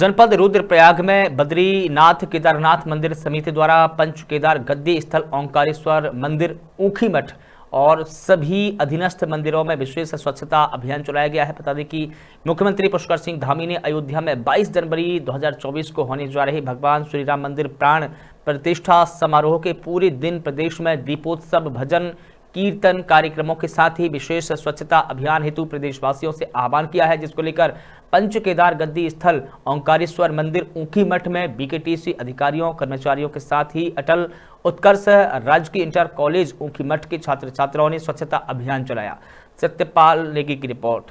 जनपद रुद्रप्रयाग में बद्रीनाथ केदारनाथ मंदिर समिति द्वारा पंच केदार गद्दी स्थल ओंकारेश्वर मंदिर ऊखी मठ और सभी अधीनस्थ मंदिरों में विशेष स्वच्छता अभियान चलाया गया है बता दें कि मुख्यमंत्री पुष्कर सिंह धामी ने अयोध्या में 22 जनवरी 2024 को होने जा रही भगवान श्री राम मंदिर प्राण प्रतिष्ठा समारोह के पूरे दिन प्रदेश में दीपोत्सव भजन कीर्तन कार्यक्रमों के साथ ही विशेष स्वच्छता अभियान हेतु प्रदेशवासियों से आह्वान किया है जिसको लेकर पंच केदार गद्दी स्थल ओंकारेश्वर मंदिर ऊखी मठ में बीकेटीसी अधिकारियों कर्मचारियों के साथ ही अटल उत्कर्ष राजकीय इंटर कॉलेज ऊखी मठ के छात्र छात्राओं ने स्वच्छता अभियान चलाया सत्यपाल नेगी की रिपोर्ट